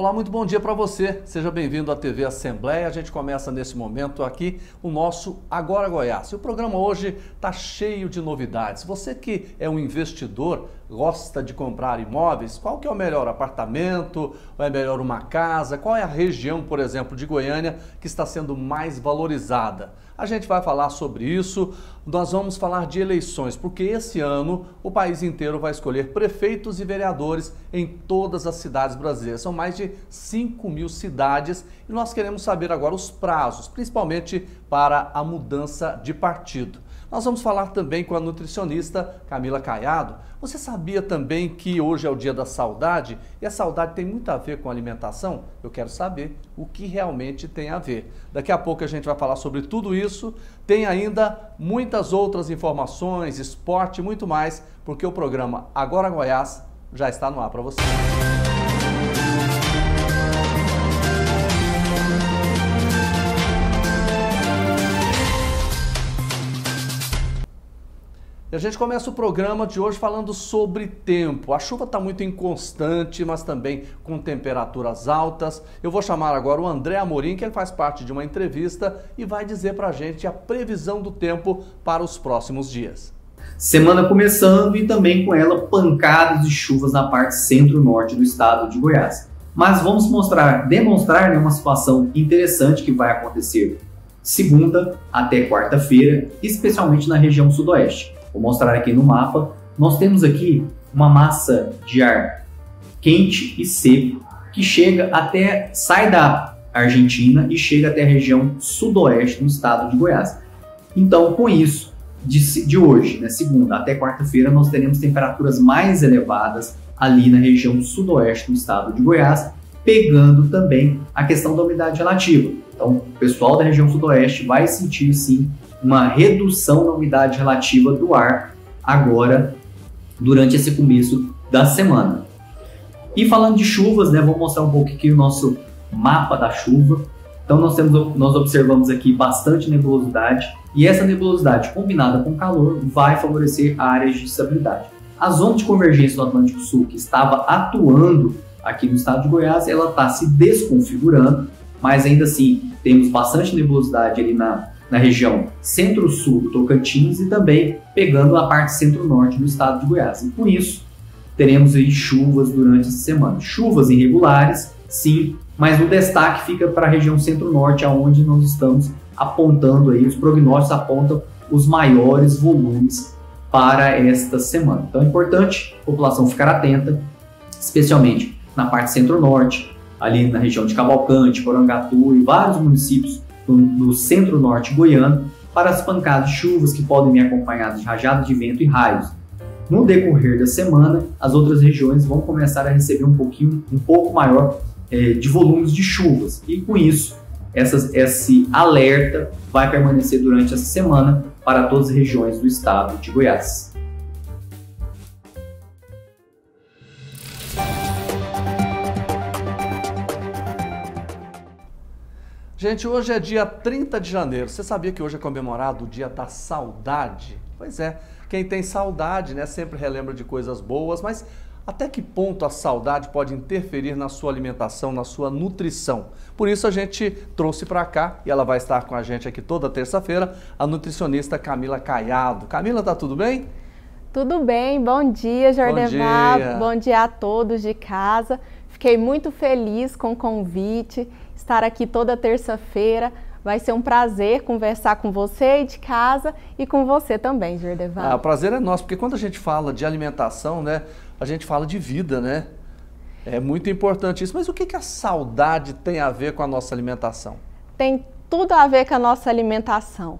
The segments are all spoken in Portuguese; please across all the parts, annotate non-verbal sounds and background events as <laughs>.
Olá, muito bom dia para você. Seja bem-vindo à TV Assembleia. A gente começa nesse momento aqui o nosso Agora Goiás. E o programa hoje está cheio de novidades. Você que é um investidor, gosta de comprar imóveis, qual que é o melhor apartamento? Ou é melhor uma casa? Qual é a região, por exemplo, de Goiânia que está sendo mais valorizada? A gente vai falar sobre isso. Nós vamos falar de eleições, porque esse ano o país inteiro vai escolher prefeitos e vereadores em todas as cidades brasileiras. São mais de 5 mil cidades e nós queremos saber agora os prazos, principalmente para a mudança de partido. Nós vamos falar também com a nutricionista Camila Caiado. Você sabia também que hoje é o dia da saudade e a saudade tem muito a ver com alimentação? Eu quero saber o que realmente tem a ver. Daqui a pouco a gente vai falar sobre tudo isso. Tem ainda muitas outras informações, esporte, muito mais, porque o programa Agora Goiás já está no ar para você. E a gente começa o programa de hoje falando sobre tempo. A chuva está muito inconstante, mas também com temperaturas altas. Eu vou chamar agora o André Amorim, que ele faz parte de uma entrevista e vai dizer para a gente a previsão do tempo para os próximos dias. Semana começando e também com ela pancadas de chuvas na parte centro-norte do estado de Goiás. Mas vamos mostrar, demonstrar né, uma situação interessante que vai acontecer segunda até quarta-feira, especialmente na região sudoeste. Vou mostrar aqui no mapa. Nós temos aqui uma massa de ar quente e seco que chega até sai da Argentina e chega até a região sudoeste do estado de Goiás. Então, com isso, de, de hoje, né, segunda até quarta-feira, nós teremos temperaturas mais elevadas ali na região sudoeste do estado de Goiás, pegando também a questão da umidade relativa. Então, o pessoal da região sudoeste vai sentir sim uma redução na umidade relativa do ar agora durante esse começo da semana. E falando de chuvas, né, vou mostrar um pouco aqui o nosso mapa da chuva. Então nós temos nós observamos aqui bastante nebulosidade e essa nebulosidade combinada com calor vai favorecer áreas de estabilidade. A zona de convergência do Atlântico Sul que estava atuando aqui no estado de Goiás, ela está se desconfigurando, mas ainda assim temos bastante nebulosidade ali na na região centro-sul do Tocantins e também pegando a parte centro-norte do estado de Goiás. E com isso, teremos aí chuvas durante essa semana. Chuvas irregulares, sim, mas o destaque fica para a região centro-norte, aonde nós estamos apontando aí, os prognósticos apontam os maiores volumes para esta semana. Então é importante a população ficar atenta, especialmente na parte centro-norte, ali na região de Cavalcante, Porangatu e vários municípios do, do centro-norte goiano para as pancadas de chuvas que podem vir acompanhadas de rajadas de vento e raios. No decorrer da semana, as outras regiões vão começar a receber um pouquinho, um pouco maior é, de volumes de chuvas e com isso essas, esse alerta vai permanecer durante essa semana para todas as regiões do estado de Goiás. Gente, hoje é dia 30 de janeiro. Você sabia que hoje é comemorado o dia da saudade? Pois é, quem tem saudade, né, sempre relembra de coisas boas, mas até que ponto a saudade pode interferir na sua alimentação, na sua nutrição? Por isso a gente trouxe para cá e ela vai estar com a gente aqui toda terça-feira, a nutricionista Camila Caiado. Camila, tá tudo bem? Tudo bem, bom dia, Jordevar. Bom dia. bom dia a todos de casa. Fiquei muito feliz com o convite estar aqui toda terça-feira. Vai ser um prazer conversar com você de casa e com você também, Jordeval. Ah, o prazer é nosso, porque quando a gente fala de alimentação, né, a gente fala de vida, né? É muito importante isso. Mas o que, que a saudade tem a ver com a nossa alimentação? Tem tudo a ver com a nossa alimentação.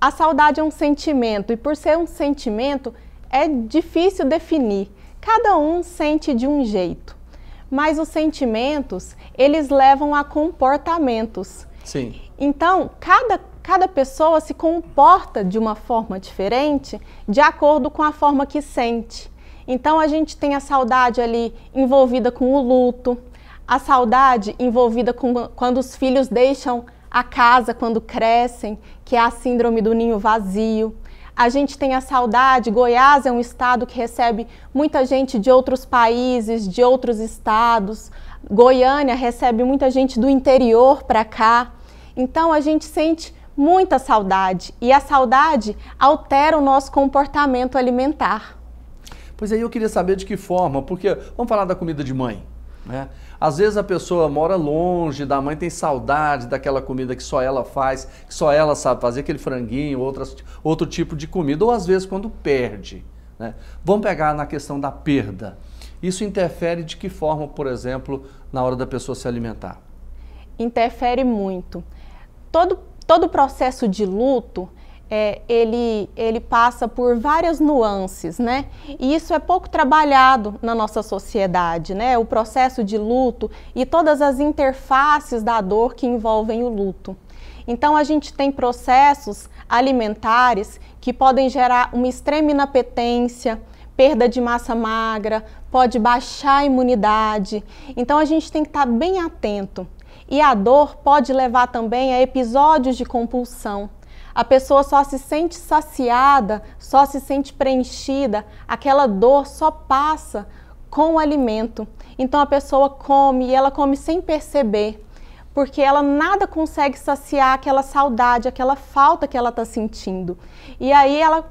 A saudade é um sentimento e, por ser um sentimento, é difícil definir. Cada um sente de um jeito mas os sentimentos, eles levam a comportamentos. Sim. Então, cada, cada pessoa se comporta de uma forma diferente de acordo com a forma que sente. Então, a gente tem a saudade ali envolvida com o luto, a saudade envolvida com quando os filhos deixam a casa, quando crescem, que é a síndrome do ninho vazio a gente tem a saudade. Goiás é um estado que recebe muita gente de outros países, de outros estados. Goiânia recebe muita gente do interior para cá. Então a gente sente muita saudade e a saudade altera o nosso comportamento alimentar. Pois aí é, eu queria saber de que forma, porque vamos falar da comida de mãe, né? Às vezes a pessoa mora longe da mãe, tem saudade daquela comida que só ela faz, que só ela sabe fazer, aquele franguinho, outras, outro tipo de comida, ou às vezes quando perde. Né? Vamos pegar na questão da perda. Isso interfere de que forma, por exemplo, na hora da pessoa se alimentar? Interfere muito. Todo, todo processo de luto é, ele, ele passa por várias nuances, né? E isso é pouco trabalhado na nossa sociedade, né? O processo de luto e todas as interfaces da dor que envolvem o luto. Então, a gente tem processos alimentares que podem gerar uma extrema inapetência, perda de massa magra, pode baixar a imunidade. Então, a gente tem que estar bem atento. E a dor pode levar também a episódios de compulsão a pessoa só se sente saciada, só se sente preenchida, aquela dor só passa com o alimento. Então a pessoa come e ela come sem perceber, porque ela nada consegue saciar aquela saudade, aquela falta que ela está sentindo. E aí ela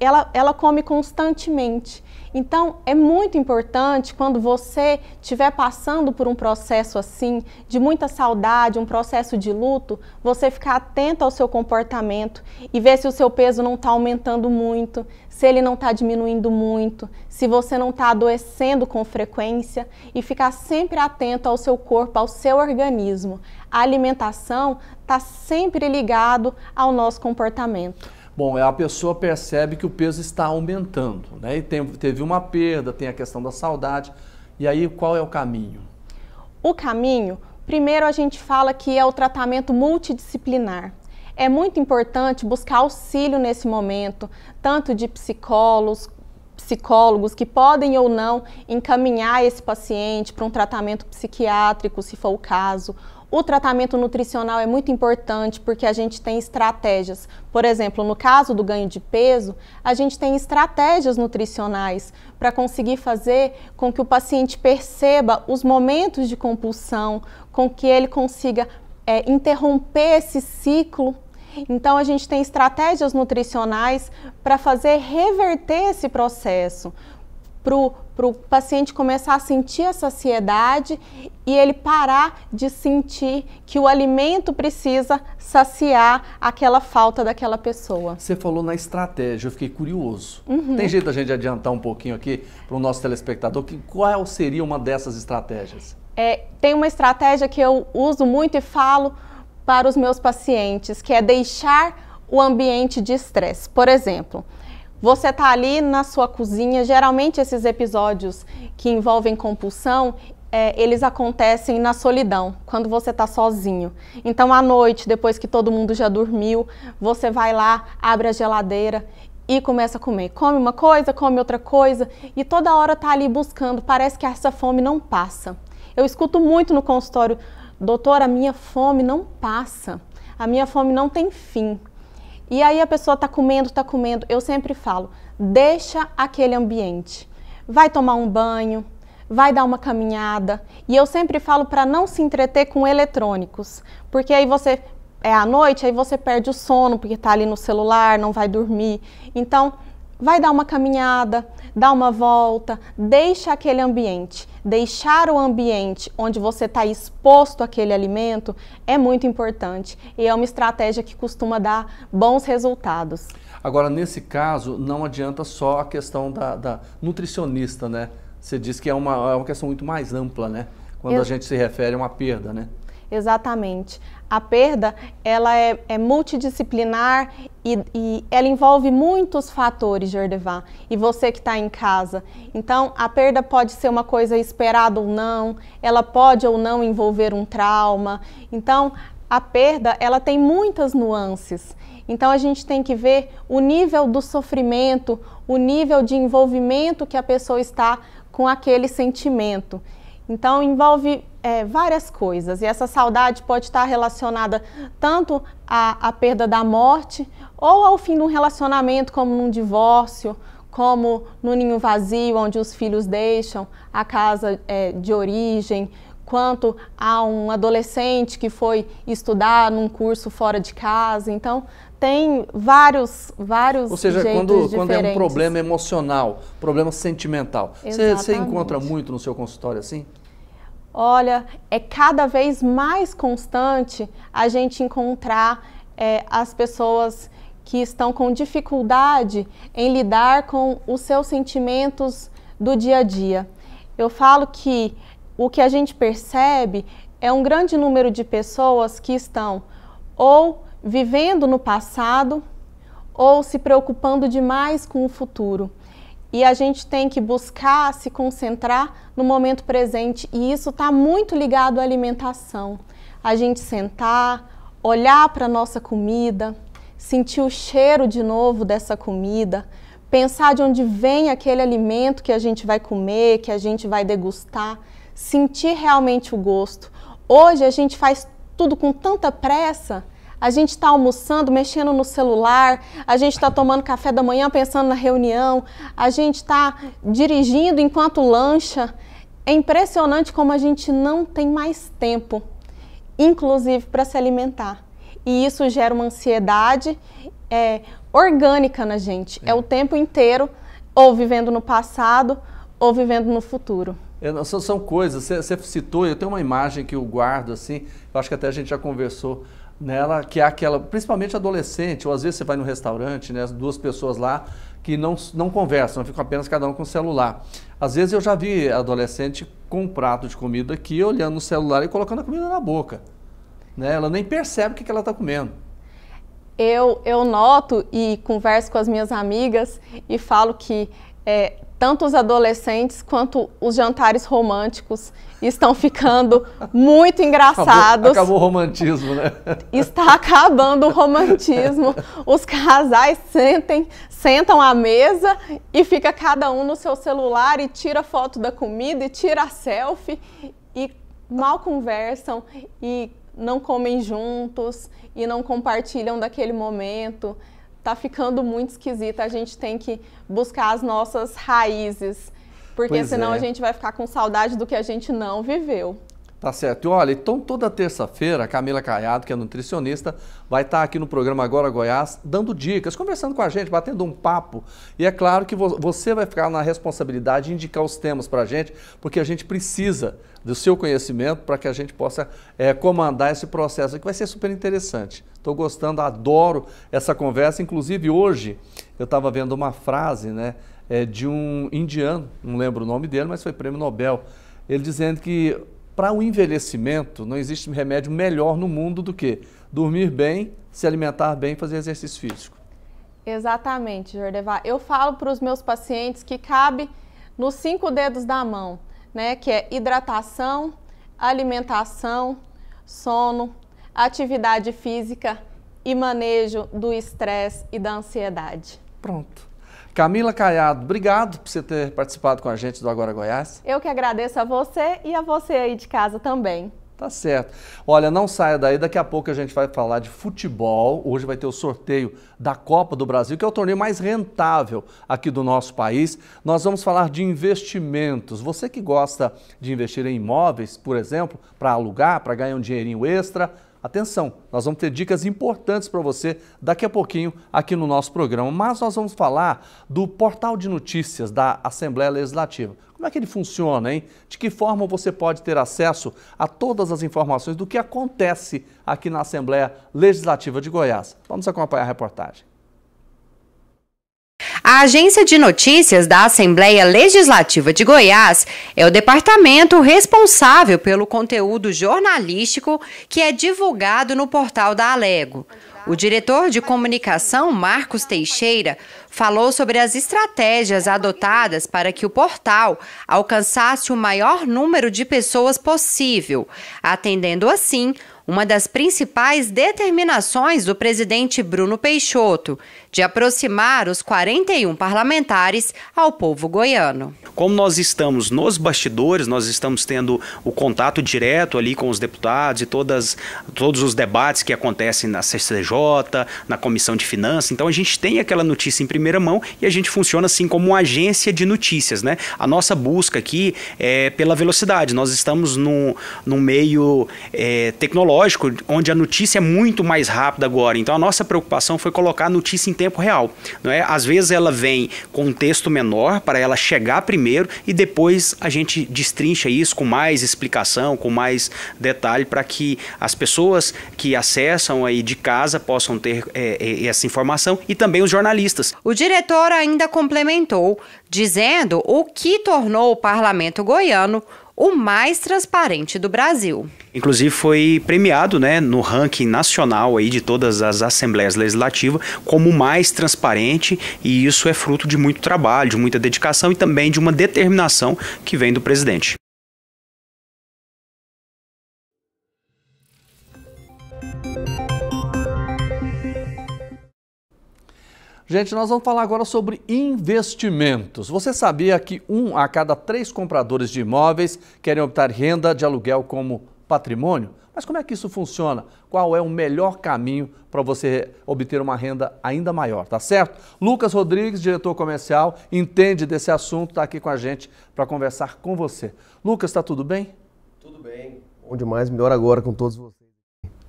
ela, ela come constantemente. Então, é muito importante quando você estiver passando por um processo assim, de muita saudade, um processo de luto, você ficar atento ao seu comportamento e ver se o seu peso não está aumentando muito, se ele não está diminuindo muito, se você não está adoecendo com frequência e ficar sempre atento ao seu corpo, ao seu organismo. A alimentação está sempre ligado ao nosso comportamento. Bom, a pessoa percebe que o peso está aumentando, né? E tem, teve uma perda, tem a questão da saudade. E aí, qual é o caminho? O caminho, primeiro a gente fala que é o tratamento multidisciplinar. É muito importante buscar auxílio nesse momento, tanto de psicólogos, psicólogos que podem ou não encaminhar esse paciente para um tratamento psiquiátrico, se for o caso, o tratamento nutricional é muito importante porque a gente tem estratégias. Por exemplo, no caso do ganho de peso, a gente tem estratégias nutricionais para conseguir fazer com que o paciente perceba os momentos de compulsão, com que ele consiga é, interromper esse ciclo então, a gente tem estratégias nutricionais para fazer reverter esse processo, para o paciente começar a sentir a saciedade e ele parar de sentir que o alimento precisa saciar aquela falta daquela pessoa. Você falou na estratégia, eu fiquei curioso. Uhum. Tem jeito a gente adiantar um pouquinho aqui para o nosso telespectador que qual seria uma dessas estratégias? É, tem uma estratégia que eu uso muito e falo para os meus pacientes, que é deixar o ambiente de estresse. Por exemplo, você está ali na sua cozinha. Geralmente esses episódios que envolvem compulsão, é, eles acontecem na solidão, quando você está sozinho. Então, à noite, depois que todo mundo já dormiu, você vai lá, abre a geladeira e começa a comer. Come uma coisa, come outra coisa e toda hora está ali buscando. Parece que essa fome não passa. Eu escuto muito no consultório, doutora, a minha fome não passa. A minha fome não tem fim. E aí a pessoa está comendo, está comendo. Eu sempre falo, deixa aquele ambiente. Vai tomar um banho, vai dar uma caminhada. E eu sempre falo para não se entreter com eletrônicos, porque aí você é à noite, aí você perde o sono porque está ali no celular, não vai dormir. Então Vai dar uma caminhada, dá uma volta, deixa aquele ambiente. Deixar o ambiente onde você está exposto àquele alimento é muito importante e é uma estratégia que costuma dar bons resultados. Agora, nesse caso, não adianta só a questão da, da nutricionista, né? Você diz que é uma, é uma questão muito mais ampla, né? Quando Eu... a gente se refere a uma perda, né? Exatamente. A perda ela é, é multidisciplinar e, e, ela envolve muitos fatores, Vah, e você que está em casa. Então, a perda pode ser uma coisa esperada ou não, ela pode ou não envolver um trauma. Então, a perda ela tem muitas nuances. Então, a gente tem que ver o nível do sofrimento, o nível de envolvimento que a pessoa está com aquele sentimento. Então envolve é, várias coisas e essa saudade pode estar relacionada tanto à, à perda da morte ou ao fim de um relacionamento, como num divórcio, como no ninho vazio, onde os filhos deixam a casa é, de origem, quanto a um adolescente que foi estudar num curso fora de casa. Então, tem vários, vários. Ou seja, quando, quando é um problema emocional, problema sentimental, você, você encontra muito no seu consultório assim? Olha, é cada vez mais constante a gente encontrar é, as pessoas que estão com dificuldade em lidar com os seus sentimentos do dia a dia. Eu falo que o que a gente percebe é um grande número de pessoas que estão ou vivendo no passado ou se preocupando demais com o futuro. E a gente tem que buscar se concentrar no momento presente, e isso está muito ligado à alimentação. A gente sentar, olhar para a nossa comida, sentir o cheiro de novo dessa comida, pensar de onde vem aquele alimento que a gente vai comer, que a gente vai degustar, sentir realmente o gosto. Hoje a gente faz tudo com tanta pressa a gente está almoçando, mexendo no celular, a gente está tomando café da manhã pensando na reunião, a gente está dirigindo enquanto lancha. É impressionante como a gente não tem mais tempo, inclusive para se alimentar. E isso gera uma ansiedade é, orgânica na gente. É. é o tempo inteiro ou vivendo no passado ou vivendo no futuro. É, são, são coisas, você citou, eu tenho uma imagem que eu guardo assim, eu acho que até a gente já conversou nela, que é aquela, principalmente adolescente, ou às vezes você vai no restaurante, né, duas pessoas lá que não, não conversam, ficam apenas cada um com o celular. Às vezes eu já vi adolescente com um prato de comida aqui, olhando no celular e colocando a comida na boca. Né? Ela nem percebe o que, que ela está comendo. Eu, eu noto e converso com as minhas amigas e falo que é, tanto os adolescentes quanto os jantares românticos estão ficando muito engraçados. Acabou, acabou, o romantismo, né? Está acabando o romantismo. Os casais sentem, sentam à mesa e fica cada um no seu celular e tira foto da comida e tira selfie e mal conversam e não comem juntos e não compartilham daquele momento tá ficando muito esquisita, a gente tem que buscar as nossas raízes, porque pois senão é. a gente vai ficar com saudade do que a gente não viveu. Tá certo. E olha, então toda terça-feira a Camila Caiado, que é nutricionista, vai estar tá aqui no programa Agora Goiás dando dicas, conversando com a gente, batendo um papo. E é claro que você vai ficar na responsabilidade de indicar os temas para a gente, porque a gente precisa do seu conhecimento para que a gente possa é, comandar esse processo, que vai ser super interessante. Estou gostando, adoro essa conversa. Inclusive hoje eu estava vendo uma frase né, é, de um indiano, não lembro o nome dele, mas foi prêmio Nobel, ele dizendo que para o envelhecimento, não existe remédio melhor no mundo do que dormir bem, se alimentar bem e fazer exercício físico. Exatamente, Jordevar. Eu falo para os meus pacientes que cabe nos cinco dedos da mão, né? Que é hidratação, alimentação, sono, atividade física e manejo do estresse e da ansiedade. Pronto. Camila Caiado, obrigado por você ter participado com a gente do Agora Goiás. Eu que agradeço a você e a você aí de casa também. Tá certo. Olha, não saia daí, daqui a pouco a gente vai falar de futebol. Hoje vai ter o sorteio da Copa do Brasil, que é o torneio mais rentável aqui do nosso país. Nós vamos falar de investimentos. Você que gosta de investir em imóveis, por exemplo, para alugar, para ganhar um dinheirinho extra, Atenção, nós vamos ter dicas importantes para você daqui a pouquinho aqui no nosso programa, mas nós vamos falar do portal de notícias da Assembleia Legislativa. Como é que ele funciona, hein? De que forma você pode ter acesso a todas as informações do que acontece aqui na Assembleia Legislativa de Goiás? Vamos acompanhar a reportagem. A Agência de Notícias da Assembleia Legislativa de Goiás é o departamento responsável pelo conteúdo jornalístico que é divulgado no portal da Alego. O diretor de comunicação, Marcos Teixeira, falou sobre as estratégias adotadas para que o portal alcançasse o maior número de pessoas possível, atendendo assim uma das principais determinações do presidente Bruno Peixoto, de aproximar os 41 parlamentares ao povo goiano. Como nós estamos nos bastidores, nós estamos tendo o contato direto ali com os deputados e todas, todos os debates que acontecem na CCJ, na Comissão de Finanças. Então a gente tem aquela notícia em primeira mão e a gente funciona assim como uma agência de notícias, né? A nossa busca aqui é pela velocidade. Nós estamos num, num meio é, tecnológico onde a notícia é muito mais rápida agora. Então a nossa preocupação foi colocar a notícia em tempo tempo real. Não é? Às vezes ela vem com um texto menor para ela chegar primeiro e depois a gente destrincha isso com mais explicação, com mais detalhe, para que as pessoas que acessam aí de casa possam ter é, é essa informação e também os jornalistas. O diretor ainda complementou, dizendo o que tornou o parlamento goiano o mais transparente do Brasil. Inclusive foi premiado, né, no ranking nacional aí de todas as assembleias legislativas como o mais transparente e isso é fruto de muito trabalho, de muita dedicação e também de uma determinação que vem do presidente. Gente, nós vamos falar agora sobre investimentos. Você sabia que um a cada três compradores de imóveis querem optar renda de aluguel como patrimônio? Mas como é que isso funciona? Qual é o melhor caminho para você obter uma renda ainda maior, tá certo? Lucas Rodrigues, diretor comercial, entende desse assunto, está aqui com a gente para conversar com você. Lucas, está tudo bem? Tudo bem. Bom demais, melhor agora com todos vocês.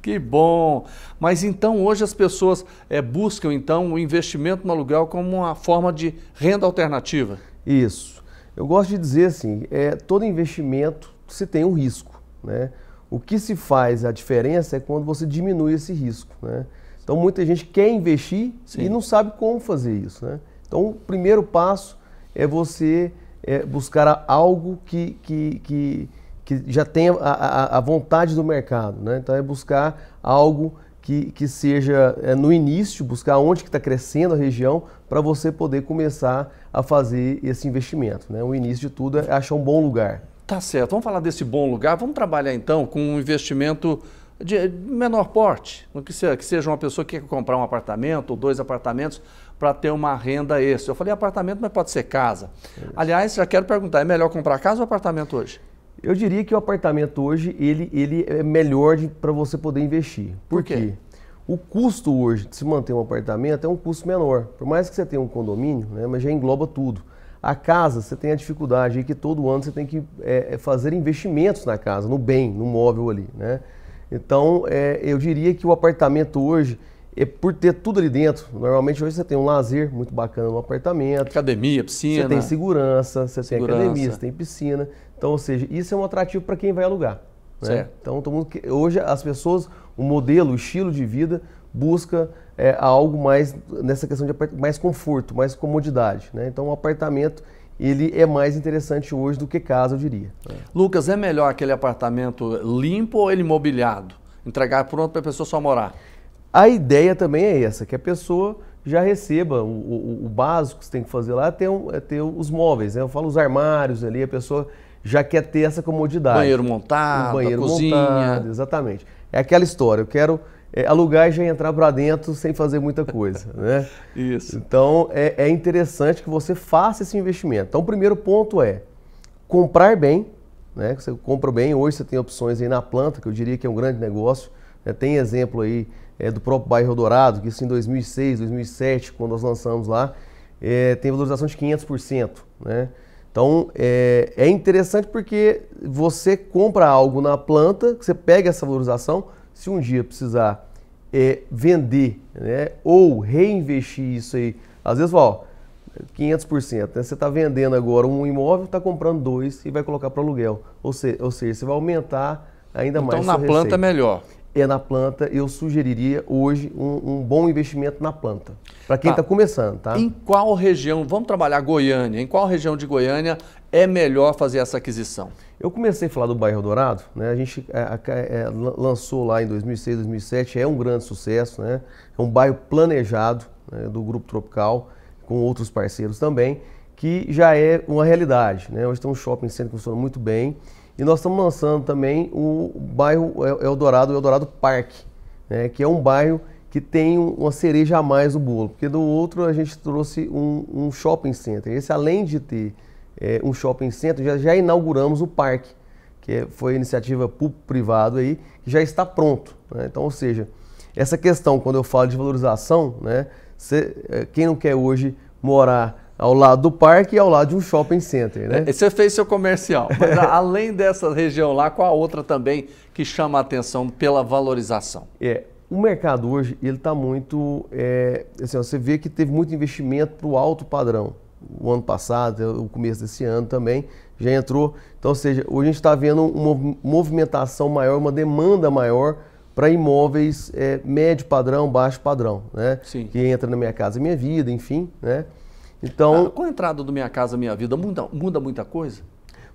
Que bom! Mas então hoje as pessoas é, buscam então o investimento no aluguel como uma forma de renda alternativa? Isso. Eu gosto de dizer assim, é, todo investimento se tem um risco, né? O que se faz a diferença é quando você diminui esse risco, né? Então muita gente quer investir Sim. e não sabe como fazer isso, né? Então o primeiro passo é você é, buscar algo que, que, que que já tenha a, a, a vontade do mercado. Né? Então é buscar algo que, que seja é, no início, buscar onde que está crescendo a região para você poder começar a fazer esse investimento. Né? O início de tudo é achar um bom lugar. Tá certo. Vamos falar desse bom lugar. Vamos trabalhar então com um investimento de menor porte, que seja, que seja uma pessoa que quer comprar um apartamento ou dois apartamentos para ter uma renda extra. Eu falei apartamento, mas pode ser casa. Aliás, já quero perguntar, é melhor comprar casa ou apartamento hoje? Eu diria que o apartamento hoje ele, ele é melhor para você poder investir. Por, Por quê? quê? O custo hoje de se manter um apartamento é um custo menor. Por mais que você tenha um condomínio, né, mas já engloba tudo. A casa, você tem a dificuldade aí que todo ano você tem que é, é fazer investimentos na casa, no bem, no móvel ali. Né? Então, é, eu diria que o apartamento hoje, é por ter tudo ali dentro, normalmente hoje você tem um lazer muito bacana no apartamento. Academia, piscina. Você tem segurança, você segurança. tem academia, você tem piscina, então, ou seja, isso é um atrativo para quem vai alugar. Né? Então, todo mundo hoje as pessoas, o modelo, o estilo de vida busca é, algo mais nessa questão de mais conforto, mais comodidade. Né? Então, o apartamento ele é mais interessante hoje do que casa, eu diria. É. Lucas, é melhor aquele apartamento limpo ou ele mobiliado? Entregar pronto para a pessoa só morar? A ideia também é essa, que a pessoa já receba o, o, o básico que você tem que fazer lá, ter, um, ter os móveis. Né? Eu falo os armários ali, a pessoa já quer ter essa comodidade. Banheiro montado, um banheiro cozinha. Montado, exatamente. É aquela história, eu quero é, alugar e já entrar para dentro sem fazer muita coisa, <laughs> né? Isso. Então, é, é interessante que você faça esse investimento. Então, o primeiro ponto é comprar bem, né? Você compra bem, hoje você tem opções aí na planta, que eu diria que é um grande negócio. Né? Tem exemplo aí é, do próprio bairro Dourado, que isso em 2006, 2007, quando nós lançamos lá, é, tem valorização de 500%, né? Então é, é interessante porque você compra algo na planta, você pega essa valorização, se um dia precisar é, vender né, ou reinvestir isso aí, às vezes ó, 500%, né? você está vendendo agora um imóvel, está comprando dois e vai colocar para aluguel. Ou, se, ou seja, você vai aumentar ainda então, mais. Então na planta receita. É melhor é na planta, eu sugeriria hoje um, um bom investimento na planta. Para quem está tá começando, tá? Em qual região, vamos trabalhar Goiânia, em qual região de Goiânia é melhor fazer essa aquisição? Eu comecei a falar do bairro Dourado, né? a gente é, é, é lançou lá em 2006, 2007, é um grande sucesso, né? é um bairro planejado né? do Grupo Tropical, com outros parceiros também, que já é uma realidade. Né? Hoje tem um shopping sendo que funciona muito bem, e nós estamos lançando também o bairro Eldorado, o Eldorado Park, né, que é um bairro que tem uma cereja a mais no bolo, porque do outro a gente trouxe um, um shopping center. Esse, além de ter é, um shopping center, já, já, inauguramos o parque, que é, foi iniciativa público-privado aí, que já está pronto. Né? Então, ou seja, essa questão, quando eu falo de valorização, né, cê, é, quem não quer hoje morar ao lado do parque e ao lado de um shopping center, né? É, você fez seu comercial, mas além dessa região lá, qual a outra também que chama a atenção pela valorização? É, o mercado hoje ele está muito, é, assim, ó, você vê que teve muito investimento para o alto padrão. O ano passado, é, o começo desse ano também já entrou. Então, ou seja, hoje a gente está vendo uma movimentação maior, uma demanda maior para imóveis é, médio padrão, baixo padrão, né? Sim. Que entra na minha casa, minha vida, enfim, né? Então, ah, com a entrada do Minha Casa Minha Vida, muda, muda muita coisa?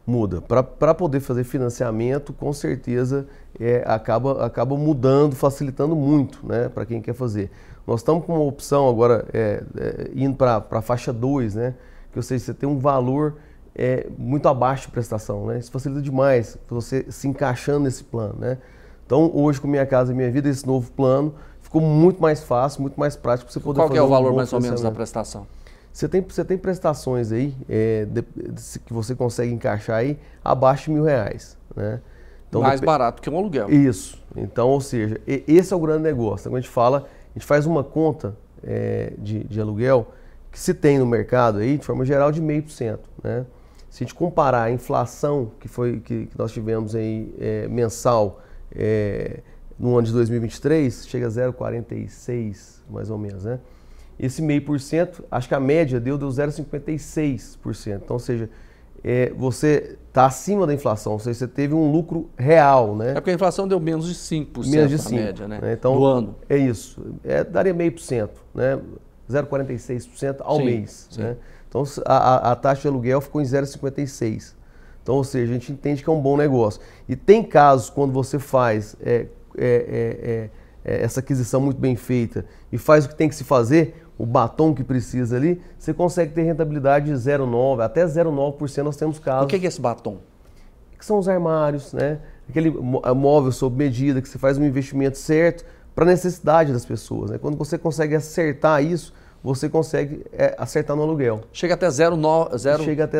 Muda. Para poder fazer financiamento, com certeza é, acaba, acaba mudando, facilitando muito né, para quem quer fazer. Nós estamos com uma opção agora, é, é, indo para a faixa 2, né, que ou seja, você tem um valor é, muito abaixo de prestação. Né? Isso facilita demais você se encaixando nesse plano. Né? Então, hoje, com Minha Casa Minha Vida, esse novo plano, ficou muito mais fácil, muito mais prático para você poder Qual fazer. Qual é o valor mais ou menos da prestação? Você tem, você tem prestações aí é, de, de, que você consegue encaixar aí abaixo de mil reais, né? Então, Mais dep... barato que um aluguel. Isso. Então, ou seja, e, esse é o grande negócio. Quando a gente fala, a gente faz uma conta é, de, de, aluguel que se tem no mercado aí, de forma geral, de meio por cento, né? Se a gente comparar a inflação que foi que, que nós tivemos aí é, mensal é, no ano de 2023, chega a 0,46 mais ou menos, né? Esse meio por cento, acho que a média deu, deu 0,56%. Então, ou seja, é, você está acima da inflação, ou seja, você teve um lucro real, né? É porque a inflação deu menos de 5% menos de 5, média, né? né? Então, Do ano. É isso. É, daria meio por cento, né? 0,46% ao sim, mês. Sim. Né? Então, a, a taxa de aluguel ficou em 0,56%. Então, ou seja, a gente entende que é um bom negócio. E tem casos quando você faz é, é, é, é é, essa aquisição muito bem feita e faz o que tem que se fazer, o batom que precisa ali, você consegue ter rentabilidade de 0,9%, até 0,9% nós temos casos. O é que é esse batom? Que são os armários, né? Aquele é, móvel sob medida, que você faz um investimento certo para a necessidade das pessoas. Né? Quando você consegue acertar isso, você consegue é, acertar no aluguel. Chega até 0,9%. Chega até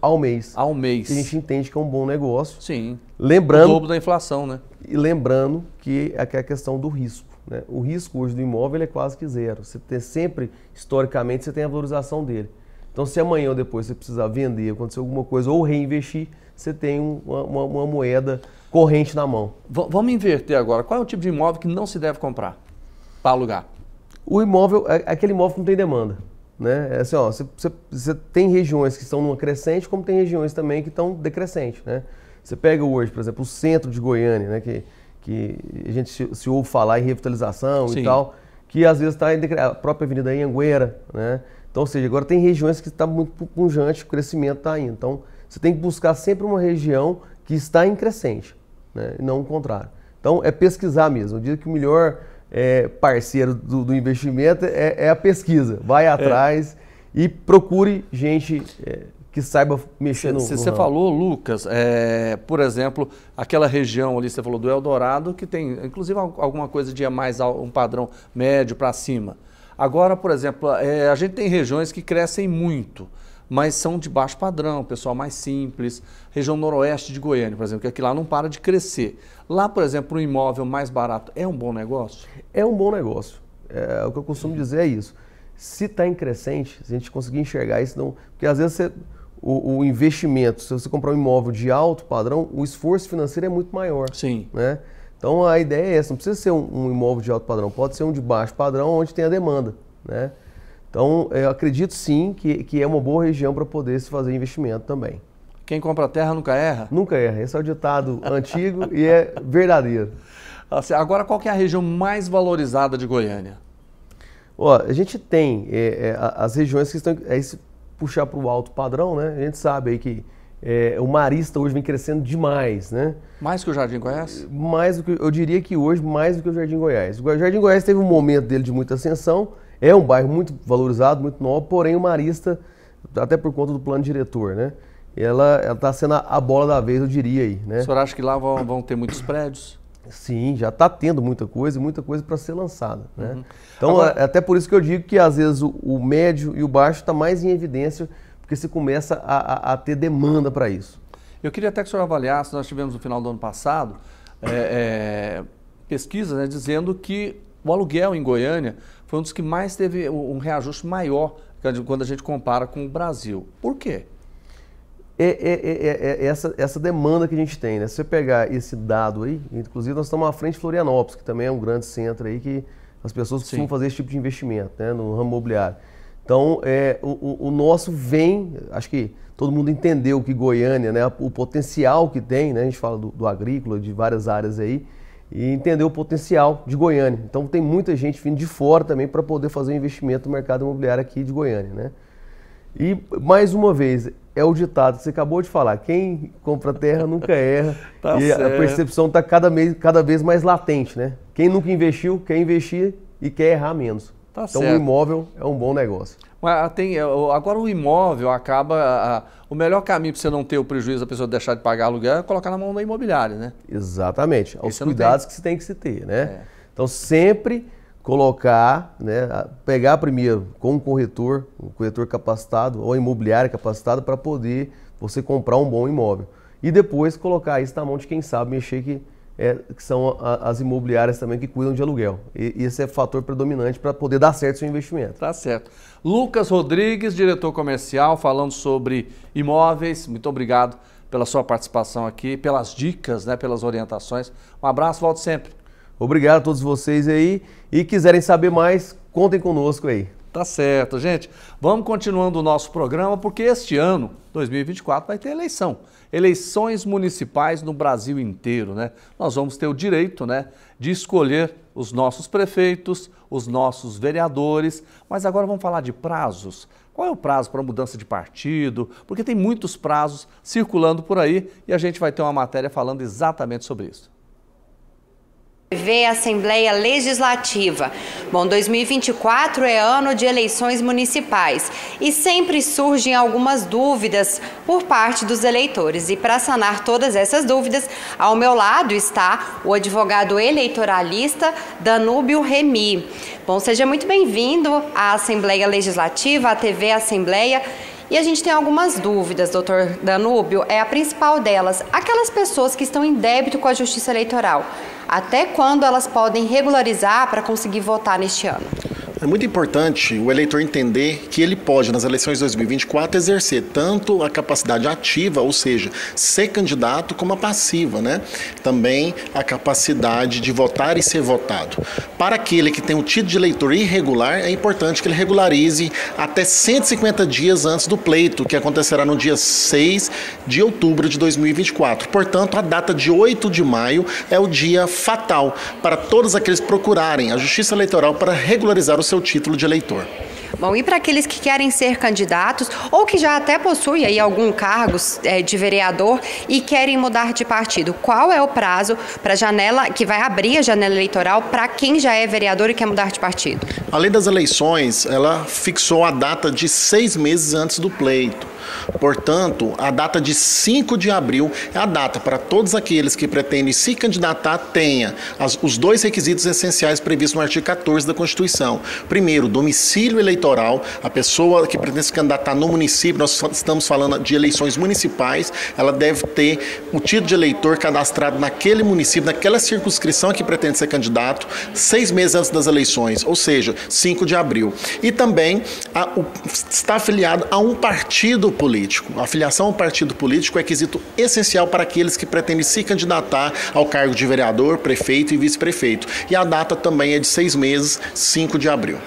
ao mês. Ao mês. Que a gente entende que é um bom negócio. Sim. Lembrando. O dobro da inflação, né? E lembrando que aqui é, é a questão do risco. Né? O risco hoje do imóvel é quase que zero. Você tem sempre, historicamente, você tem a valorização dele. Então, se amanhã ou depois você precisar vender, acontecer alguma coisa ou reinvestir, você tem uma, uma, uma moeda corrente na mão. V vamos inverter agora. Qual é o tipo de imóvel que não se deve comprar para alugar? o imóvel, aquele imóvel não tem demanda. Né? É assim, ó, você, você, você, tem regiões que estão numa crescente, como tem regiões também que estão decrescente. Né? Você pega hoje, por exemplo, o centro de Goiânia, né? que, que a gente se, se ouve falar em revitalização Sim. e tal, que às vezes está em decre... a própria Avenida Anhanguera. Né? Então, ou seja, agora tem regiões que estão tá muito pungente, o crescimento está indo. Então, você tem que buscar sempre uma região que está em crescente, né? e não o contrário. Então, é pesquisar mesmo. Eu digo que o melhor é, parceiro do, do investimento é, é, a pesquisa. Vai é. atrás é. e procure gente é, que saiba mexer cê, no. Você falou, Lucas, é, por exemplo, aquela região ali, você falou do Eldorado, que tem inclusive alguma coisa de mais um padrão médio para cima. Agora, por exemplo, a gente tem regiões que crescem muito mas são de baixo padrão, pessoal mais simples, região noroeste de Goiânia, por exemplo, que aqui lá não para de crescer. Lá, por exemplo, um imóvel mais barato é um bom negócio? É um bom negócio. É, o que eu costumo dizer é isso. Se está em crescente, se a gente conseguir enxergar isso, não, porque às vezes você, o, o, investimento, se você comprar um imóvel de alto padrão, o esforço financeiro é muito maior. Sim. Né? Então a ideia é essa, não precisa ser um, um imóvel de alto padrão, pode ser um de baixo padrão onde tem a demanda. Né? Então, eu acredito sim que, que é uma boa região para poder se fazer investimento também. Quem compra terra nunca erra? Nunca erra. Esse é o ditado <laughs> antigo e é verdadeiro. Assim, agora, qual é a região mais valorizada de Goiânia? Ó, a gente tem é, é, as regiões que estão. é se puxar para o alto padrão, né? A gente sabe aí que é, o Marista hoje vem crescendo demais, né? Mais que o Jardim Goiás? Mais do que eu diria que hoje mais do que o Jardim Goiás. O Jardim Goiás teve um momento dele de muita ascensão é um bairro muito valorizado, muito nobre, porém o Marista, até por conta do plano diretor, né? Ela está sendo a bola da vez, eu diria aí, né? O senhor acha que lá vão, vão ter muitos prédios? Sim, já está tendo muita coisa, muita coisa para ser lançada. Né? Uhum. Então, Agora... É, é até por isso que eu digo que às vezes o, o médio e o baixo está mais em evidência, porque se começa a, a, a ter demanda para isso. Eu queria até que o senhor avaliasse, nós tivemos no final do ano passado é, é, pesquisas né, dizendo que o aluguel em Goiânia foi um dos que mais teve um reajuste maior quando a gente compara com o Brasil. Por quê? É é, é, é, é, essa, essa demanda que a gente tem, né? Se você pegar esse dado aí, inclusive nós estamos à frente de Florianópolis, que também é um grande centro aí que as pessoas costumam Sim. fazer esse tipo de investimento né? no ramo imobiliário. Então, é, o, o, nosso vem, acho que todo mundo entendeu que Goiânia, né, o potencial que tem, né, a gente fala do, do agrícola, de várias áreas aí, e entender o potencial de Goiânia. Então tem muita gente vindo de fora também para poder fazer um investimento no mercado imobiliário aqui de Goiânia, né? E mais uma vez, é o ditado que você acabou de falar, quem compra terra nunca erra. <laughs> tá e certo. a percepção está cada, cada vez mais latente, né? Quem nunca investiu, quer investir e quer errar menos. Tá então o imóvel é um bom negócio. Ah, tem, é, agora o imóvel acaba. O melhor caminho para você não ter o prejuízo da pessoa deixar de pagar aluguel é colocar na mão da imobiliária, né? Exatamente. Os cuidados que se tem que se ter, né? É. Então sempre colocar, né, pegar primeiro com um corretor, um corretor capacitado ou imobiliária capacitada para poder você comprar um bom imóvel. E depois colocar isso na mão de quem sabe mexer que é, que são a, as imobiliárias também que cuidam de aluguel. E, esse é fator predominante para poder dar certo o seu investimento. Tá certo. Lucas Rodrigues, diretor comercial, falando sobre imóveis. Muito obrigado pela sua participação aqui, pelas dicas, né, pelas orientações. Um abraço, volto sempre. Obrigado a todos vocês aí. E quiserem saber mais, contem conosco aí. Tá certo, gente. Vamos continuando o nosso programa, porque este ano, 2024, vai ter eleição. Eleições municipais no Brasil inteiro, né? Nós vamos ter o direito, né, de escolher os nossos prefeitos, os nossos vereadores, mas agora vamos falar de prazos. Qual é o prazo para mudança de partido? Porque tem muitos prazos circulando por aí e a gente vai ter uma matéria falando exatamente sobre isso. TV a Assembleia Legislativa. Bom, 2024 é ano de eleições municipais e sempre surgem algumas dúvidas por parte dos eleitores. E para sanar todas essas dúvidas, ao meu lado está o advogado eleitoralista Danúbio Remi. Bom, seja muito bem-vindo à Assembleia Legislativa, à TV Assembleia. E a gente tem algumas dúvidas, doutor Danúbio. É a principal delas, aquelas pessoas que estão em débito com a Justiça Eleitoral, até quando elas podem regularizar para conseguir votar neste ano? É muito importante o eleitor entender que ele pode, nas eleições de 2024, exercer tanto a capacidade ativa, ou seja, ser candidato, como a passiva, né? Também a capacidade de votar e ser votado. Para aquele que tem o título de eleitor irregular, é importante que ele regularize até 150 dias antes do pleito, que acontecerá no dia 6 de outubro de 2024. Portanto, a data de 8 de maio é o dia fatal para todos aqueles procurarem a Justiça Eleitoral para regularizar o seu título de eleitor. Bom, e para aqueles que querem ser candidatos ou que já até possuem aí algum cargo é, de vereador e querem mudar de partido, qual é o prazo para a janela que vai abrir a janela eleitoral para quem já é vereador e quer mudar de partido? A lei das eleições, ela fixou a data de seis meses antes do pleito. Portanto, a data de 5 de abril é a data para todos aqueles que pretendem se candidatar tenha as, os dois requisitos essenciais previstos no artigo 14 da Constituição. Primeiro, domicílio eleitoral eleitoral, a pessoa que pretende se candidatar no município, nós estamos falando de eleições municipais, ela deve ter o título de eleitor cadastrado naquele município, naquela circunscrição que pretende ser candidato, seis meses antes das eleições, ou seja, 5 de abril. E também a, o, está afiliado a um partido político. A afiliação a um partido político é quesito essencial para aqueles que pretendem se candidatar ao cargo de vereador, prefeito e vice-prefeito. E a data também é de seis meses, 5 de abril.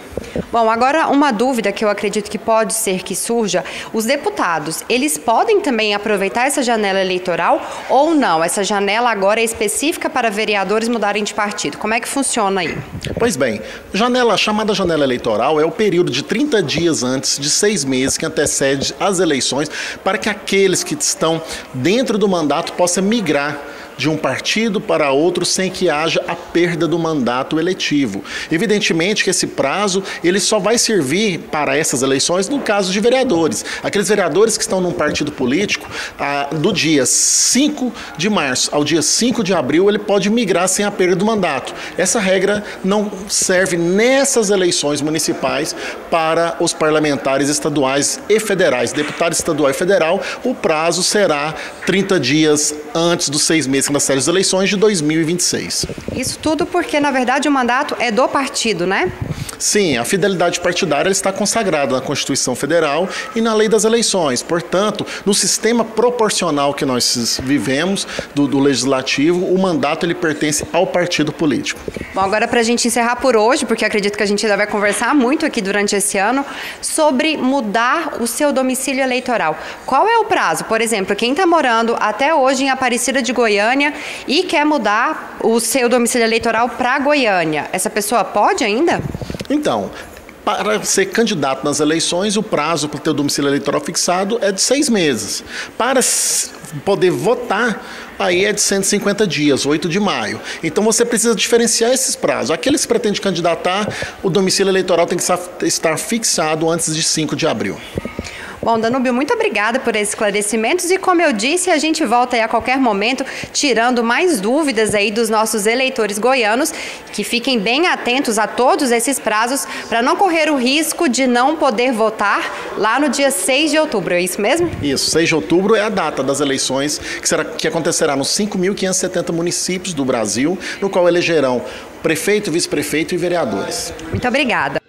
Bom, agora uma dúvida que eu acredito que pode ser que surja: os deputados, eles podem também aproveitar essa janela eleitoral ou não? Essa janela agora é específica para vereadores mudarem de partido. Como é que funciona aí? Pois bem, janela chamada janela eleitoral é o período de 30 dias antes de seis meses que antecede as eleições para que aqueles que estão dentro do mandato possam migrar de um partido para outro sem que haja a perda do mandato eletivo. Evidentemente que esse prazo ele só vai servir para essas eleições no caso de vereadores. Aqueles vereadores que estão num partido político, ah, do dia 5 de março ao dia 5 de abril, ele pode migrar sem a perda do mandato. Essa regra não serve nessas eleições municipais para os parlamentares estaduais e federais. Deputado estadual e federal, o prazo será 30 dias antes dos seis meses segunda série das eleições de 2026. Isso tudo porque, na verdade, o mandato é do partido, né? Sim, a fidelidade partidária está consagrada na Constituição Federal e na Lei das Eleições. Portanto, no sistema proporcional que nós vivemos do, do legislativo, o mandato ele pertence ao partido político. Bom, agora para a gente encerrar por hoje, porque acredito que a gente ainda vai conversar muito aqui durante esse ano sobre mudar o seu domicílio eleitoral. Qual é o prazo? Por exemplo, quem está morando até hoje em Aparecida de Goiânia Goiânia e quer mudar o seu domicílio eleitoral para Goiânia. Essa pessoa pode ainda? Então, para ser candidato nas eleições, o prazo para ter o domicílio eleitoral fixado é de seis meses. Para poder votar, aí é de 150 dias, 8 de maio. Então você precisa diferenciar esses prazos. Aqueles que pretendem candidatar, o domicílio eleitoral tem que estar fixado antes de 5 de abril. Bom, Danúbio, muito obrigada por esses esclarecimentos e como eu disse, a gente volta aí a qualquer momento tirando mais dúvidas aí dos nossos eleitores goianos, que fiquem bem atentos a todos esses prazos para não correr o risco de não poder votar lá no dia 6 de outubro, é isso mesmo? Isso, 6 de outubro é a data das eleições que, será, que acontecerá nos 5.570 municípios do Brasil, no qual elegerão prefeito, vice-prefeito e vereadores. Muito obrigada.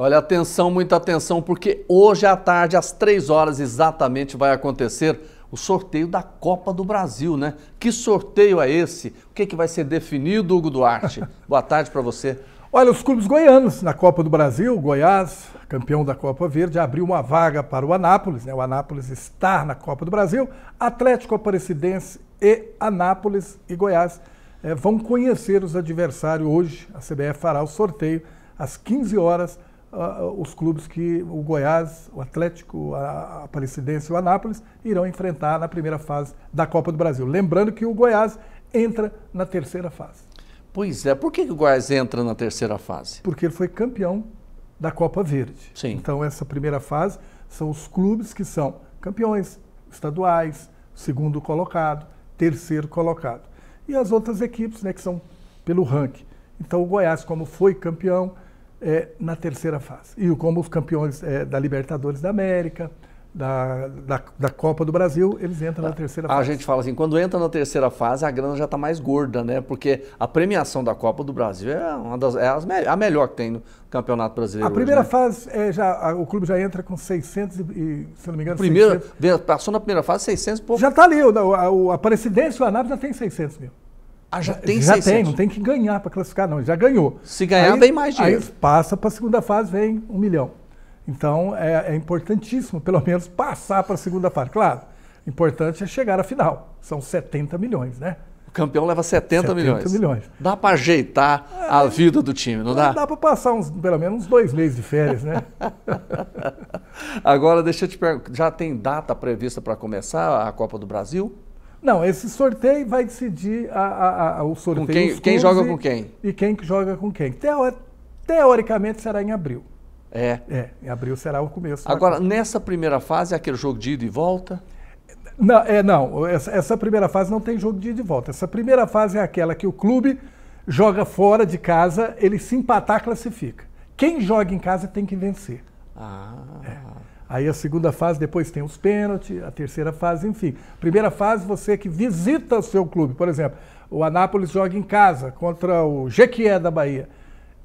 Olha, atenção, muita atenção, porque hoje à tarde, às três horas exatamente, vai acontecer o sorteio da Copa do Brasil, né? Que sorteio é esse? O que, é que vai ser definido, Hugo Duarte? <laughs> Boa tarde para você. Olha, os clubes goianos na Copa do Brasil, Goiás, campeão da Copa Verde, abriu uma vaga para o Anápolis, né? O Anápolis estar na Copa do Brasil. Atlético Aparecidense e Anápolis e Goiás é, vão conhecer os adversários hoje. A CBF fará o sorteio às 15 horas uh, os clubes que o Goiás, o Atlético, a, a e o Anápolis irão enfrentar na primeira fase da Copa do Brasil. Lembrando que o Goiás entra na terceira fase. Pois é, por que o Goiás entra na terceira fase? Porque ele foi campeão da Copa Verde. Sim. Então, essa primeira fase são os clubes que são campeões estaduais, segundo colocado, terceiro colocado. E as outras equipes, né, que são pelo ranking. Então, o Goiás, como foi campeão, é, na terceira fase. E como os campeões é, da Libertadores da América, da, da, da, Copa do Brasil, eles entram na ah, terceira a fase. A gente fala assim, quando entra na terceira fase, a grana já está mais gorda, né? Porque a premiação da Copa do Brasil é, uma das, é a melhor que tem no Campeonato Brasileiro. A primeira hoje, né? fase, é já, a, o clube já entra com 600 e, se não me engano... Primeiro, 600. Passou na primeira fase, 600 e pouco. Já está ali, o, o a, a Aparecidense e o Anápolis já tem 600 mil. Ah, já tem Já 600. tem, não tem que ganhar para classificar, não. Já ganhou. Se ganhar, aí, vem mais dinheiro. Aí passa para a segunda fase, vem um milhão. Então é, é importantíssimo, pelo menos, passar para a segunda fase. Claro, importante é chegar à final. São 70 milhões, né? O campeão leva 70, 70 milhões. milhões. Dá para ajeitar é, a vida do time, não dá? Dá para passar uns, pelo menos uns dois meses de férias, né? <laughs> Agora, deixa eu te perguntar, já tem data prevista para começar a Copa do Brasil? Não, esse sorteio vai decidir a, a, a, o sorteio. Com quem, quem joga com quem? E quem joga com quem. teoricamente será em abril. É. É, em abril será o começo. Agora, nessa primeira fase, é aquele jogo de ida e volta? Não, é, não essa, essa, primeira fase não tem jogo de ida e volta. Essa primeira fase é aquela que o clube joga fora de casa, ele se empatar, classifica. Quem joga em casa tem que vencer. Ah. É. Aí a segunda fase, depois tem os pênaltis, a terceira fase, enfim. Primeira fase, você que visita o seu clube. Por exemplo, o Anápolis joga em casa contra o Jequié da Bahia.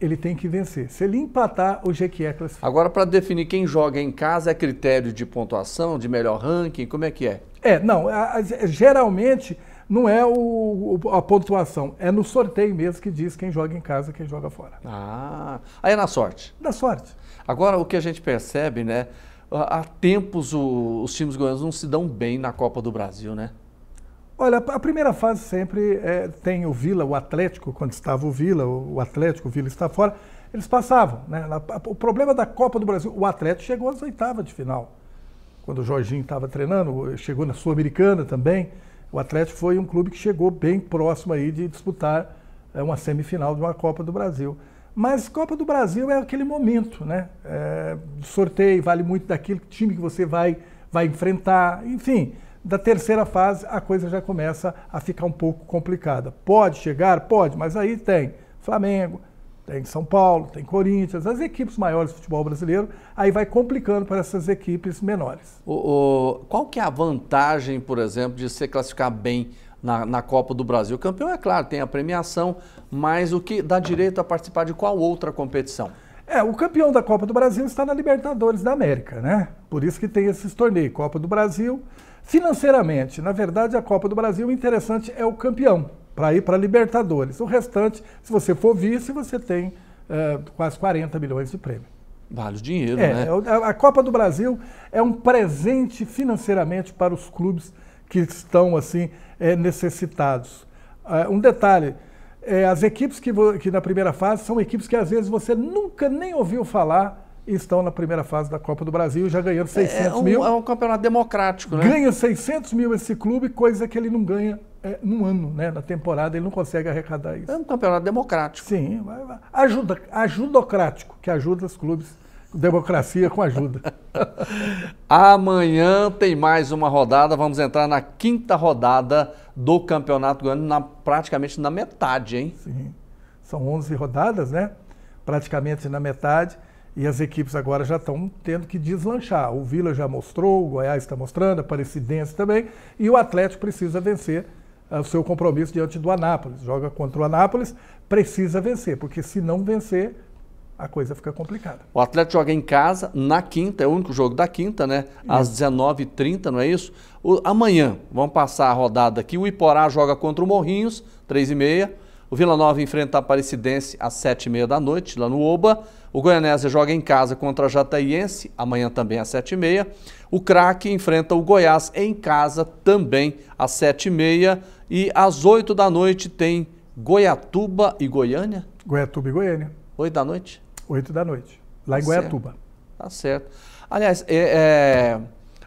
Ele tem que vencer. Se ele empatar, o Jequié classifica. Agora, para definir quem joga em casa, é critério de pontuação, de melhor ranking? Como é que é? É, não. A, a, é, geralmente, não é o, a pontuação, é no sorteio mesmo que diz quem joga em casa e quem joga fora. Ah, aí é na sorte. Na sorte. Agora, o que a gente percebe, né? há tempos o, os times goianos não se dão bem na Copa do Brasil, né? Olha, a primeira fase sempre é, tem o Vila, o Atlético, quando estava o Vila, o Atlético, o Vila está fora, eles passavam. Né? O problema da Copa do Brasil, o Atlético chegou às oitavas de final. Quando o Jorginho estava treinando, chegou na Sul-Americana também. O Atlético foi um clube que chegou bem próximo aí de disputar é, uma semifinal de uma Copa do Brasil. Mas Copa do Brasil é aquele momento, né? É, sorteio vale muito daquele time que você vai, vai enfrentar. Enfim, da terceira fase a coisa já começa a ficar um pouco complicada. Pode chegar? Pode, mas aí tem Flamengo, tem São Paulo, tem Corinthians, as equipes maiores do futebol brasileiro, aí vai complicando para essas equipes menores. O, o, qual que é a vantagem, por exemplo, de se classificar bem na, na, Copa do Brasil. Campeão, é claro, tem a premiação, mas o que dá direito a participar de qual outra competição? É, o campeão da Copa do Brasil está na Libertadores da América, né? Por isso que tem esses torneios. Copa do Brasil, financeiramente, na verdade, a Copa do Brasil, o interessante é o campeão para ir para Libertadores. O restante, se você for vice, você tem é, quase 40 milhões de prêmio. Vale o dinheiro, é, né? É é, a Copa do Brasil é um presente financeiramente para os clubes que estão assim é, necessitados. Ah, um detalhe, é, as equipes que, que, na primeira fase são equipes que às vezes você nunca nem ouviu falar e estão na primeira fase da Copa do Brasil, já ganhando 600 é, é um, mil. É um campeonato democrático, né? Ganha 600 mil esse clube, coisa que ele não ganha é, num ano, né? Na temporada ele não consegue arrecadar isso. É um campeonato democrático. Sim, ajuda, ajudocrático, que ajuda os clubes Democracia com ajuda. <laughs> Amanhã tem mais uma rodada. Vamos entrar na quinta rodada do Campeonato Goiano, na, praticamente na metade, hein? Sim. São 11 rodadas, né? Praticamente na metade. E as equipes agora já estão tendo que deslanchar. O Vila já mostrou, o Goiás está mostrando, a Parecidense também. E o Atlético precisa vencer ah, o seu compromisso diante do Anápolis. Joga contra o Anápolis, precisa vencer, porque se não vencer, a coisa fica complicada. O Atlético joga em casa na quinta, é o único jogo da quinta, né? Às 19h30, não é isso? O, amanhã, vamos passar a rodada aqui. O Iporá joga contra o Morrinhos, 3h30. O Vila Nova enfrenta a Aparecidense às 7h30 da noite, lá no Oba. O Goianésia joga em casa contra a Jataiense, amanhã também às 7h30. O Craque enfrenta o Goiás em casa também às 7h30. E às 8 da noite tem Goiatuba e Goiânia? Goiatuba e Goiânia. 8 da noite? 8 da noite, lá em tá Goiatuba. Certo. Tá certo. Aliás, é, é,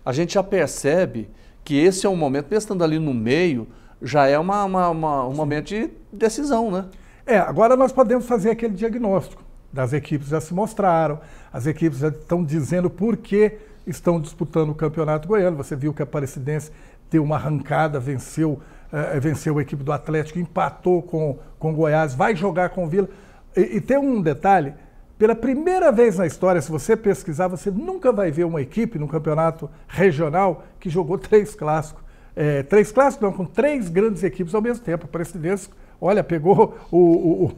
a gente já percebe que esse é um momento, pensando ali no meio, já é uma, uma, uma um momento de decisão, né? É, agora nós podemos fazer aquele diagnóstico. As equipes já se mostraram, as equipes já estão dizendo por que estão disputando o Campeonato Goiano. Você viu que a Parecidense deu uma arrancada, venceu, é, é, venceu a equipe do Atlético, empatou com o Goiás, vai jogar com o Vila. E, e tem um detalhe pela primeira vez na história, se você pesquisar, você nunca vai ver uma equipe no campeonato regional que jogou três clássicos. É, eh, três clássicos, não, com três grandes equipes ao mesmo tempo. A Olha, pegou o,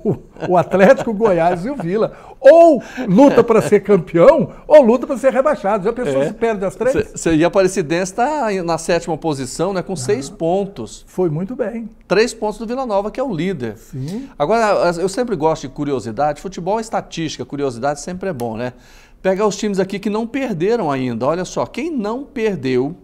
o, o, Atlético Goiás e o Vila. Ou luta para ser campeão, ou luta para ser rebaixado. Já pensou é. se perde as três? Se, se, e a Aparecidense está na sétima posição, né, com ah, seis pontos. Foi muito bem. Três pontos do Vila Nova, que é o líder. Sim. Agora, eu sempre gosto de curiosidade. Futebol é estatística, curiosidade sempre é bom, né? Pegar os times aqui que não perderam ainda. Olha só, quem não perdeu,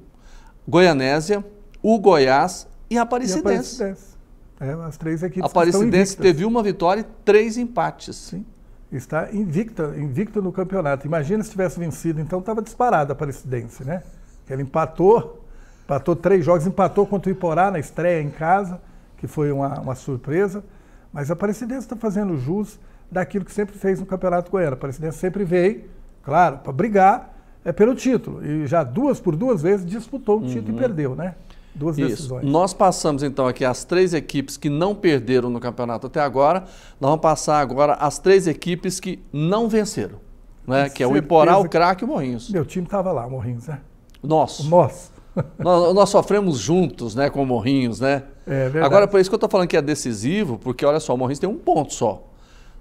Goianésia, o Goiás e a Aparecidense. E Aparecidense. É, as três equipes. A Aparecidense teve uma vitória e três empates. Sim. Está invicta, invicta no campeonato. Imagina se tivesse vencido, então estava disparada a Aparecidense, né? Ela empatou, empatou três jogos, empatou contra o Iporá na estreia em casa, que foi uma, uma surpresa. Mas a Aparecidense está fazendo jus daquilo que sempre fez no Campeonato Goiano. A Aparecidense sempre veio, claro, para brigar é, pelo título. E já duas por duas vezes disputou o título uhum. e perdeu, né? Duas Isso. Nós passamos então aqui as três equipes que não perderam no campeonato até agora. Nós vamos passar agora as três equipes que não venceram. Né? Que é o Iporá, o Craque e o Morrinhos. Meu time estava lá, Morrinhos, né? Nosso. Nosso. <laughs> nós, nós, sofremos juntos, né, com o Morrinhos, né? É verdade. Agora, por isso que eu estou falando que é decisivo, porque olha só, o Morrinhos tem um ponto só.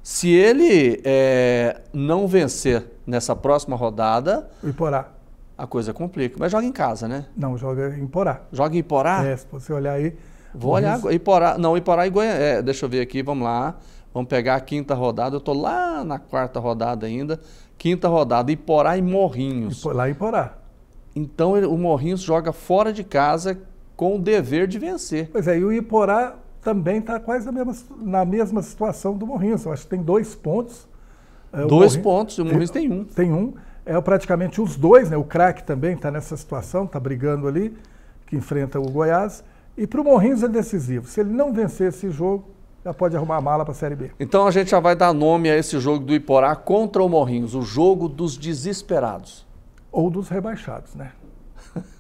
Se ele é, não vencer nessa próxima rodada. O Iporá a coisa complica. Mas joga em casa, né? Não, joga em Porá. Joga em Iporá? É, se você olhar aí. Vou olhar res... Iporá, não, Iporá e Goiânia. É, deixa eu ver aqui, vamos lá. Vamos pegar a quinta rodada. Eu estou lá na quarta rodada ainda. Quinta rodada, Iporá e Morrinhos. Ipo... Lá em Iporá. Então ele, o Morrinhos joga fora de casa com o dever de vencer. Pois é, e o Iporá também está quase na mesma, na mesma situação do Morrinhos. Eu acho que tem dois pontos. É, dois Morrinhos, pontos, o Morrinhos tem, tem um. Tem um é praticamente os dois, né? O craque também está nessa situação, está brigando ali, que enfrenta o Goiás. E para o Morrinhos é decisivo. Se ele não vencer esse jogo, já pode arrumar a mala para a Série B. Então a gente já vai dar nome a esse jogo do Iporá contra o Morrinhos, o jogo dos desesperados. Ou dos rebaixados, né?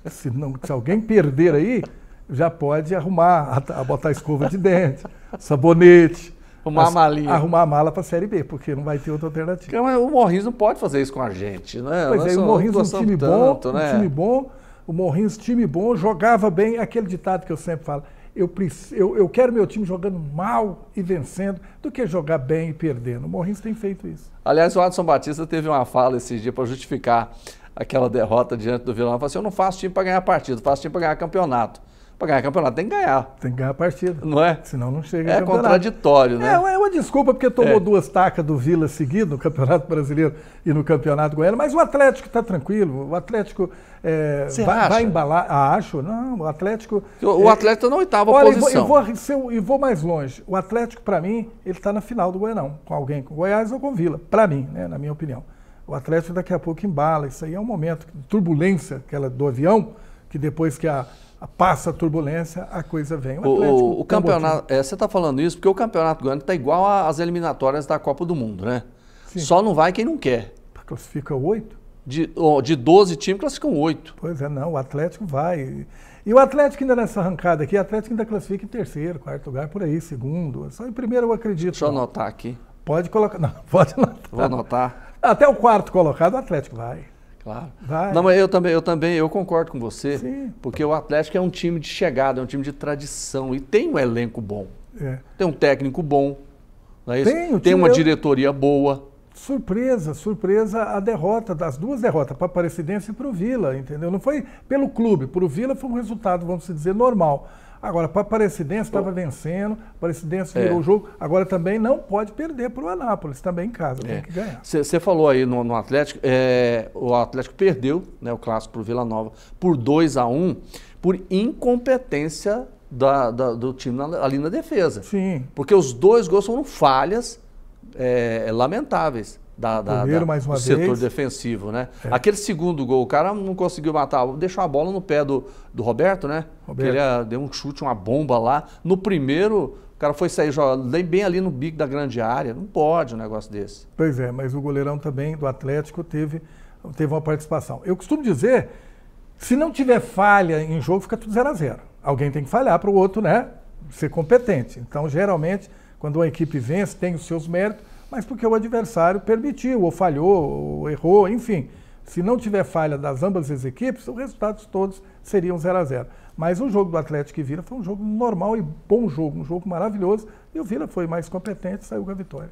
<laughs> se, não, se alguém perder aí, já pode arrumar, a, a botar escova de dente, sabonete, Arrumar a malinha. Arrumar a mala para a Série B, porque não vai ter outra alternativa. Mas o Morrins não pode fazer isso com a gente, né? Pois Nós é, é o Morrins é um time tanto, bom, né? um time bom. O Morrins, time bom, jogava bem. Aquele ditado que eu sempre falo, eu, eu, eu quero meu time jogando mal e vencendo do que jogar bem e perdendo. O Morrins tem feito isso. Aliás, o Adson Batista teve uma fala esses dias para justificar aquela derrota diante do Vila Nova. Ele falou assim, eu não faço time para ganhar partido, faço time para ganhar campeonato. Para ganhar campeonato tem que ganhar. Tem que ganhar a partida. Não é? Senão não chega É contraditório, né? É, é uma desculpa porque tomou é. duas tacas do Vila seguido no Campeonato Brasileiro e no Campeonato Goiano, mas o Atlético está tranquilo. O Atlético é, vai, vai, embalar. Ah, acho, não. O Atlético. O, é, Atlético está na oitava olha, posição. E vou, vou, vou mais longe. O Atlético, para mim, ele está na final do Goianão, com alguém, com Goiás ou com Vila. Para mim, né, na minha opinião. O Atlético daqui a pouco embala. Isso aí é um momento. Turbulência, aquela do avião, que depois que a passa a turbulência, a coisa vem. O, Atlético, o, o campeonato, é, você está falando isso porque o campeonato goiano está igual às eliminatórias da Copa do Mundo, né? Sim. Só não vai quem não quer. Tá, classifica oito? De, oh, de 12 times, classificam oito. Pois é, não, o Atlético vai. E o Atlético ainda nessa arrancada aqui, o Atlético ainda classifica em terceiro, quarto lugar, por aí, segundo. Só em primeiro eu acredito. Deixa eu anotar aqui. Pode colocar. <laughs> Não, pode anotar. Vou anotar. Até o quarto colocado, o Atlético vai. Claro. Vai. Não, mas eu também, eu também, eu concordo com você, Sim. porque o Atlético é um time de chegada, é um time de tradição e tem um elenco bom. É. Tem um técnico bom, não é isso? Tem, tem uma eu... É diretoria boa. Surpresa, surpresa a derrota, das duas derrotas, para a Aparecidense e para o Vila, entendeu? Não foi pelo clube, para o Vila foi um resultado, vamos dizer, normal. Agora, para Aparecidense estava vencendo, Aparecidense é. virou o é. jogo. Agora também não pode perder para o Anápolis, também em casa, é. tem que ganhar. Você falou aí no, no Atlético, é, o Atlético perdeu né, o clássico para o Vila Nova por 2 a 1 um, por incompetência da, da, do time na, ali na defesa. Sim. Porque os dois gols foram falhas é, lamentáveis da, da, Goleiro, da, mais uma do vez. setor defensivo, né? É. Aquele segundo gol, o cara não conseguiu matar, deixou a bola no pé do, do Roberto, né? Roberto. Ele ah, deu um chute, uma bomba lá. No primeiro, o cara foi sair jogando bem ali no bico da grande área. Não pode um negócio desse. Pois é, mas o goleirão também do Atlético teve, teve uma participação. Eu costumo dizer, se não tiver falha em jogo, fica tudo 0 a 0 Alguém tem que falhar para o outro, né? Ser competente. Então, geralmente, quando uma equipe vence, tem os seus méritos mas porque o adversário permitiu, ou falhou, ou errou, enfim. Se não tiver falha das ambas as equipes, os resultados todos seriam 0 a 0 Mas o jogo do Atlético e Vila foi um jogo normal e bom jogo, um jogo maravilhoso, e o Vila foi mais competente e saiu com a vitória.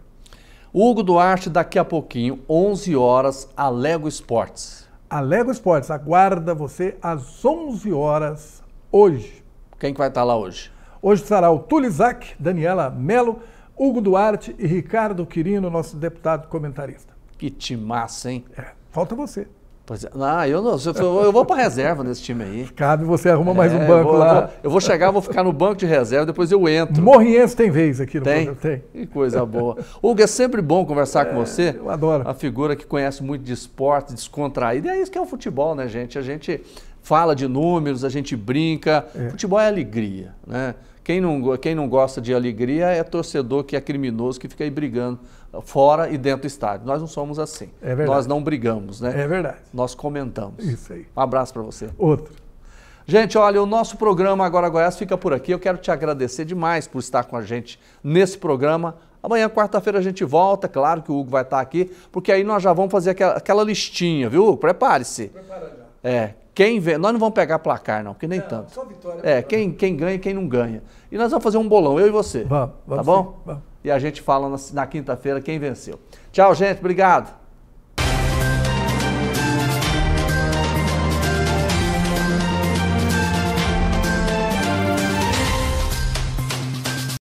Hugo Duarte, daqui a pouquinho, 11 horas, a Lego Esportes. A Lego Esportes aguarda você às 11 horas hoje. Quem que vai estar lá hoje? Hoje estará o Tulizac, Daniela Melo, Hugo Duarte e Ricardo Quirino, nosso deputado comentarista. Que massa, hein? É, falta você. Pois é. Ah, eu não. Eu vou para reserva nesse time aí. Cabe, você arruma é, mais um é, banco vou, lá. Eu vou chegar, vou ficar no banco de reserva, depois eu entro. Morriense tem vez aqui no tem? tem. Que coisa boa. Hugo, é sempre bom conversar é, com você. Eu adoro. A figura que conhece muito de esporte, descontraído. E é isso que é o futebol, né, gente? A gente fala de números, a gente brinca. É. Futebol é alegria, né? Quem não, quem não gosta de alegria é torcedor que é criminoso, que fica aí brigando fora e dentro do estádio. Nós não somos assim. É verdade. Nós não brigamos, né? É verdade. Nós comentamos. Isso aí. Um abraço para você. Outro. Gente, olha, o nosso programa Agora Goiás fica por aqui. Eu quero te agradecer demais por estar com a gente nesse programa. Amanhã, quarta-feira, a gente volta. Claro que o Hugo vai estar aqui, porque aí nós já vamos fazer aquela, aquela listinha, viu, Hugo? Prepare-se. Prepara já. É, quem vê, nós não vamos pegar placar, não, que nem não, tanto. Só vitória. É, quem, quem ganha e quem não ganha. E nós vamos fazer um bolão, eu e você. Vamos, vamos. Tá bom? Sim, vamos. E a gente fala na, na quinta-feira quem venceu. Tchau, gente. Obrigado.